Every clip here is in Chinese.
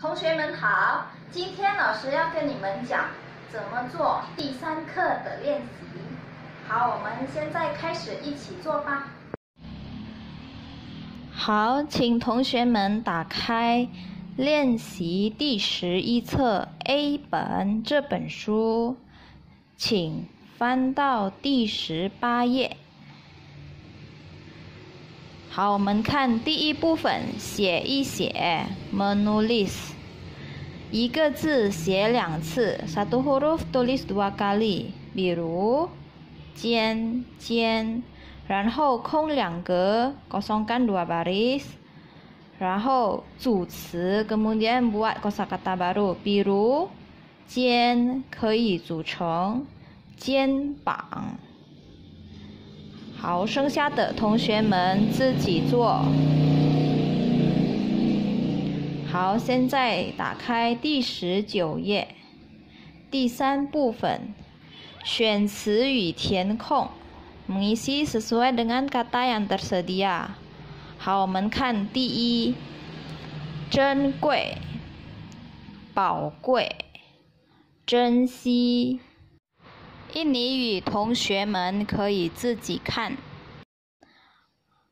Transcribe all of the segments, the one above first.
同学们好，今天老师要跟你们讲怎么做第三课的练习。好，我们现在开始一起做吧。好，请同学们打开练习第十一册 A 本这本书，请翻到第十八页。好，我们看第一部分，写一写，menulis，一个字写两次，satu huruf tulis dua kali，比如肩肩，然后空两格 k o s o n g k a n dua baris，然后组词，kemudian buat kosakata baru，比如肩可以组成肩膀。好，剩下的同学们自己做。好，现在打开第十九页，第三部分，选词语填空。Misi sesuai dengan gaya yang tersedia。好，我们看第一，珍贵、宝贵、珍惜。印尼语同学们可以自己看。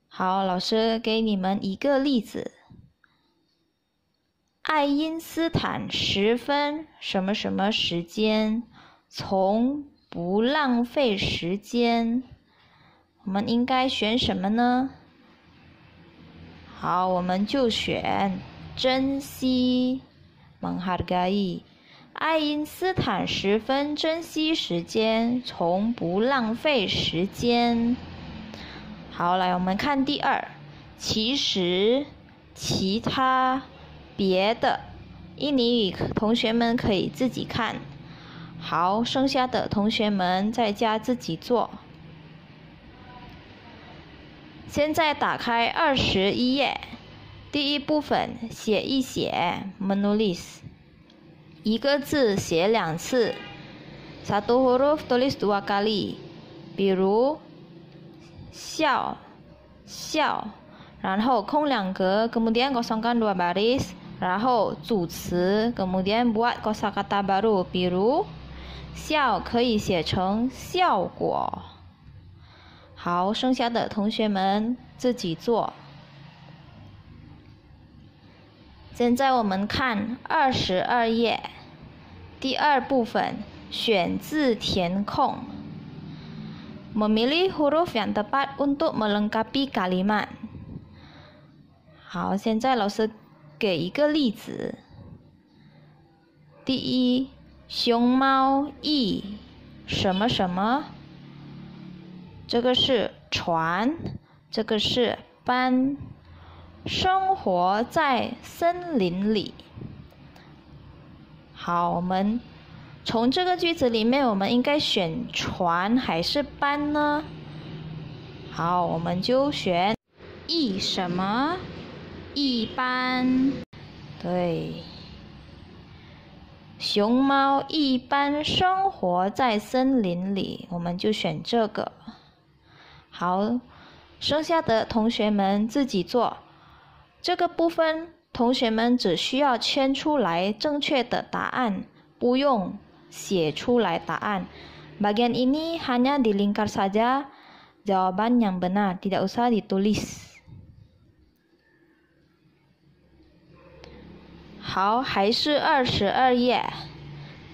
好，老师给你们一个例子：爱因斯坦十分什么什么时间，从不浪费时间。我们应该选什么呢？好，我们就选珍惜，menghargai。爱因斯坦十分珍惜时间，从不浪费时间。好，来我们看第二。其实，其他别的，英语语同学们可以自己看。好，剩下的同学们在家自己做。现在打开二十一页，第一部分写一写 m e n u l i t s 一个字写两次，satu huruf tulis dua kali，比如笑笑，然后空两格，kemudian kosongkan dua baris，然后组词，kemudian buat kosakata baru，比如笑可以写成效果。好，剩下的同学们自己做。现在我们看二十二页第二部分选字填空。Memilih huruf yang tepat untuk melengkapi kalimat。好，现在老师给一个例子。第一，熊猫易什么什么？这个是船，这个是班。生活在森林里。好，我们从这个句子里面，我们应该选“船还是“班呢？好，我们就选一什么？一般。对，熊猫一般生活在森林里，我们就选这个。好，剩下的同学们自己做。这个部分，同学们只需要圈出来正确的答案，不用写出来答案。Bagian ini hanya dilingkar saja jawaban yang benar, tidak usah ditulis。好，还是二十二页，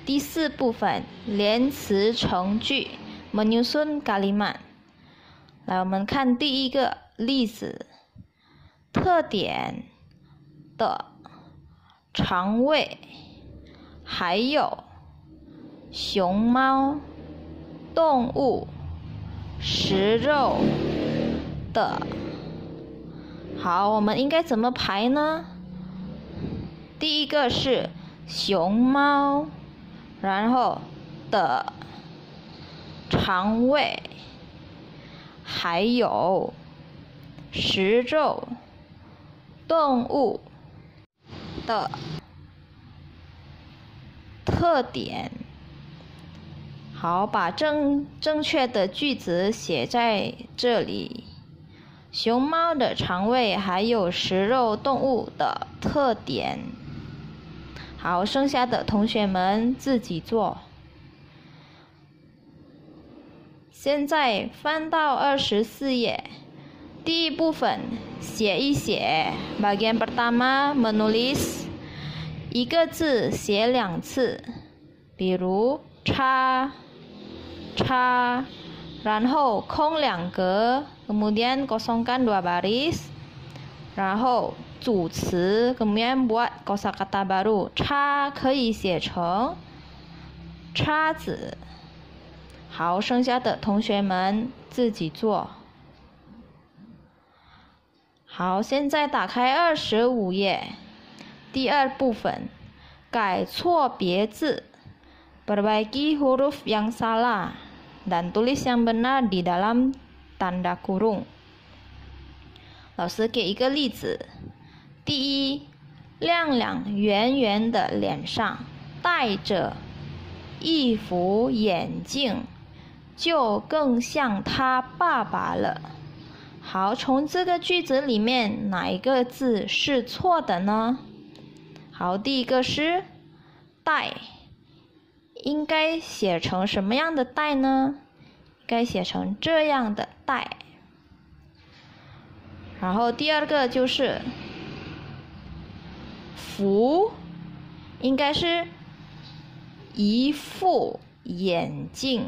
第四部分，连词成句。Manusun kaliman。来，我们看第一个例子。特点的肠胃，还有熊猫动物食肉的。好，我们应该怎么排呢？第一个是熊猫，然后的肠胃，还有食肉。动物的特点。好，把正正确的句子写在这里。熊猫的肠胃还有食肉动物的特点。好，剩下的同学们自己做。现在翻到二十四页，第一部分。写一写。Bagian bagian pertama menulis 一个字写两次，比如叉叉，然后空两格，kemudian kosongkan dua baris，然后组词，kemudian buat kosakata baru。叉可以写成叉子。好，剩下的同学们自己做。好，现在打开二十五页，第二部分，改错别字。Berbagai huruf yang salah dan tulis yang benar di dalam tanda kurung。老师给一个例子：第一，亮亮圆圆的脸上戴着一副眼镜，就更像他爸爸了。好，从这个句子里面哪一个字是错的呢？好，第一个是“戴”，应该写成什么样的“戴”呢？该写成这样的“戴”。然后第二个就是“福”，应该是一副眼镜。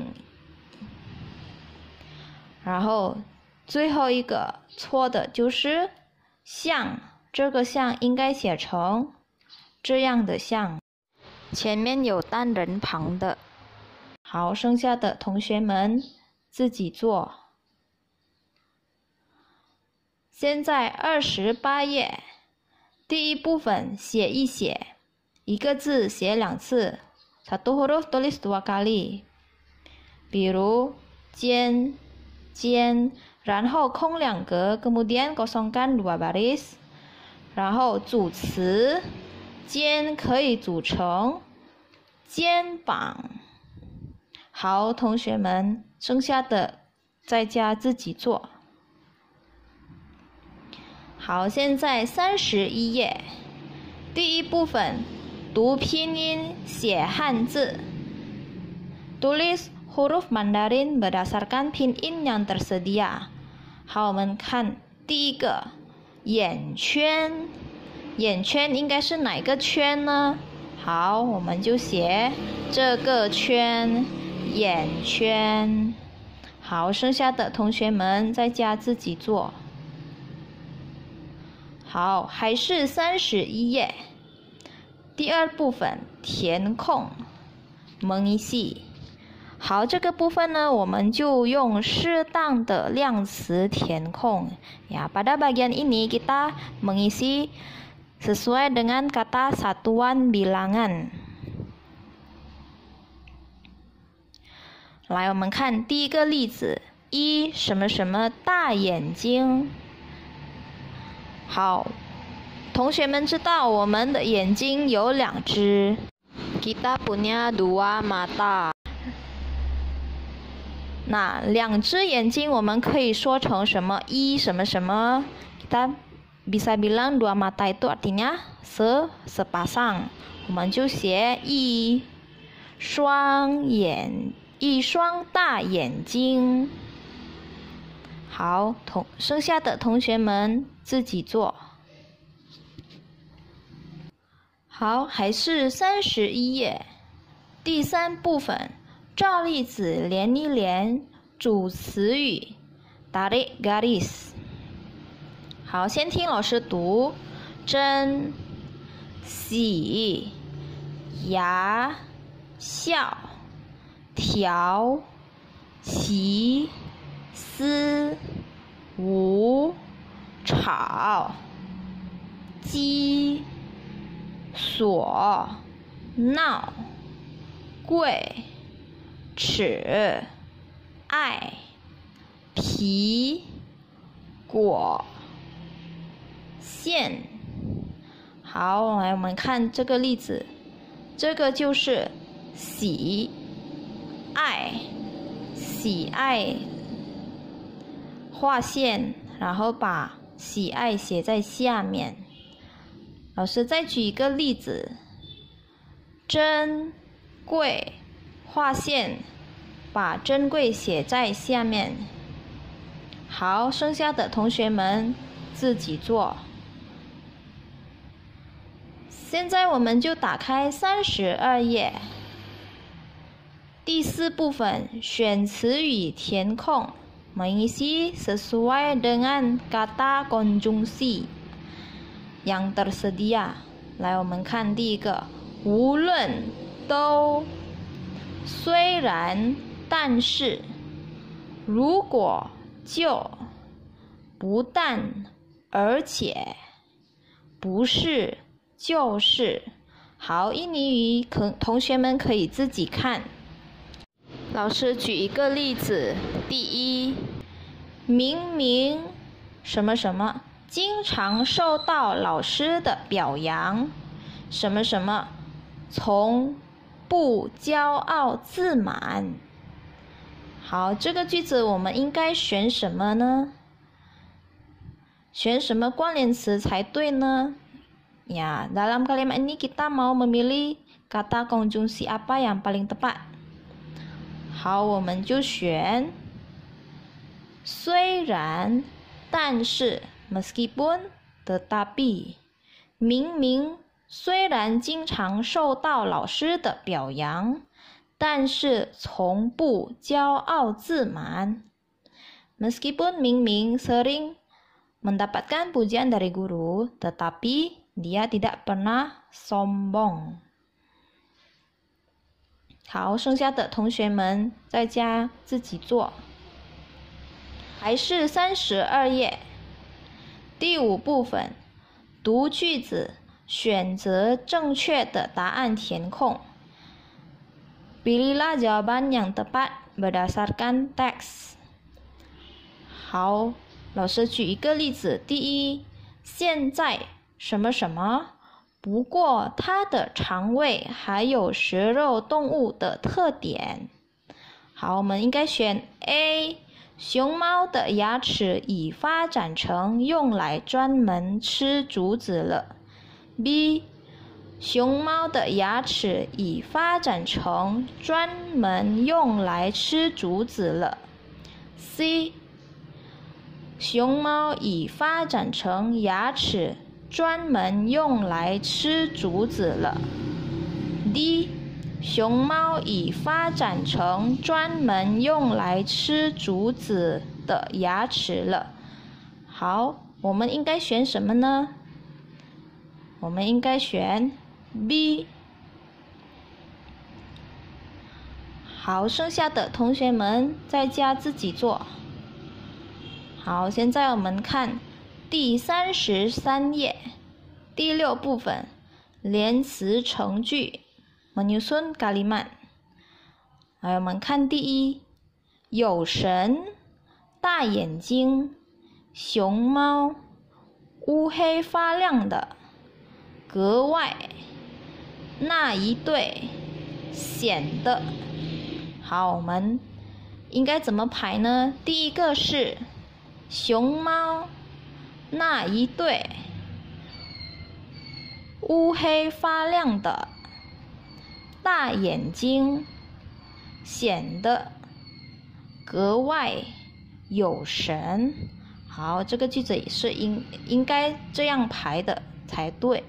然后。最后一个错的就是“像”这个“像”应该写成这样的“像”，前面有单人旁的。好，剩下的同学们自己做。现在二十八页第一部分写一写，一个字写两次。查图后多写几下，比如“间肩，然后空两格，kemudian kosongkan dua baris，然后组词，肩可以组成肩膀。好，同学们，剩下的在家自己做。好，现在三十一页，第一部分，读拼音写汉字，读 l i s huruf Mandarin de 于提供的拼音。好，我们看第一个眼圈，眼圈应该是哪个圈呢？好，我们就写这个圈，眼圈。好，剩下的同学们在家自己做。好，还是三十一页，第二部分填空，蒙一系。好，这个部分呢，我们就用适当的量词填空。Ya pada bagian ini kita mengisi sesuai dengan kata satuan bilangan。来我们看第一个例子，一什么什么大眼睛。好，同学们知道我们的眼睛有两只。Kita punya dua mata。那两只眼睛，我们可以说成什么？一什么什么？我们就 a s a n g 眼们就写一双大眼睛。好，同剩下的同学们自己做。好，还是三十一页，第三部分。照例子连一连，主词语：打 r i s 好，先听老师读：真、喜、牙、笑、调、奇、丝、无、吵、鸡、锁、闹、贵。尺，爱，皮，果，线，好来，我们看这个例子，这个就是喜，爱，喜爱，画线，然后把喜爱写在下面。老师再举一个例子，珍贵。画线，把珍贵写在下面。好，剩下的同学们自己做。现在我们就打开三十二页，第四部分选词语填空。来，我们看第一个，无论都。虽然，但是，如果就不但而且不是就是好，英语语可同学们可以自己看。老师举一个例子，第一，明明什么什么经常受到老师的表扬，什么什么从。不骄傲自满。好，这个句子我们应该选什么呢？选什么关联词才对呢？呀，在这句我们想要选择的关联词是什么？好，我们就选虽然，但是，meskipun，tetapi，明明。虽然经常受到老师的表扬，但是从不骄傲自满。Meskipun Ming Ming sering mendapatkan pujian dari guru, tetapi dia tidak pernah sombong。好，剩下的同学们在家自己做。还是三十二页，第五部分，读句子。选择正确的答案填空。Pilihlah jawaban yang tepat berdasarkan teks。好，老师举一个例子。第一，现在什么什么？不过它的肠胃还有食肉动物的特点。好，我们应该选 A。熊猫的牙齿已发展成用来专门吃竹子了。B，熊猫的牙齿已发展成专门用来吃竹子了。C，熊猫已发展成牙齿专门用来吃竹子了。D，熊猫已发展成专门用来吃竹子的牙齿了。好，我们应该选什么呢？我们应该选 B。好，剩下的同学们在家自己做。好，现在我们看第三十三页第六部分，连词成句，蒙牛酸 m a 曼。好，我们看第一，有神大眼睛，熊猫乌黑发亮的。格外那一对显得好，我们应该怎么排呢？第一个是熊猫那一对乌黑发亮的大眼睛显得格外有神。好，这个句子也是应应该这样排的才对。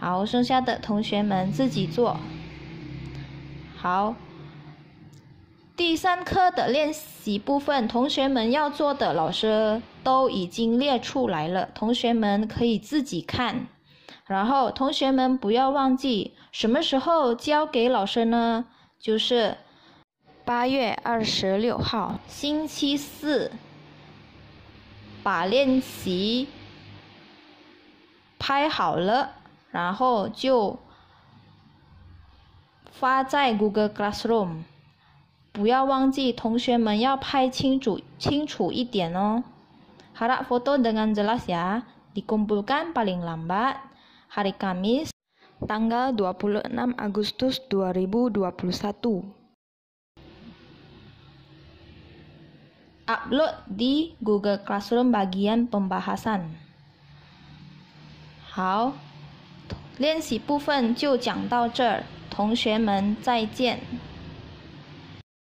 好，剩下的同学们自己做。好，第三课的练习部分，同学们要做的，老师都已经列出来了，同学们可以自己看。然后，同学们不要忘记什么时候交给老师呢？就是八月二十六号，星期四，把练习拍好了。然后就发在 Google Classroom。不要忘记，同学们要拍清楚清楚一点哦。Harap foto dengan jelas ya. Dikumpulkan paling lambat hari Kamis tanggal 26 Agustus 2021. upload di Google Classroom bagian pembahasan. How 练习部分就讲到这儿，同学们再见。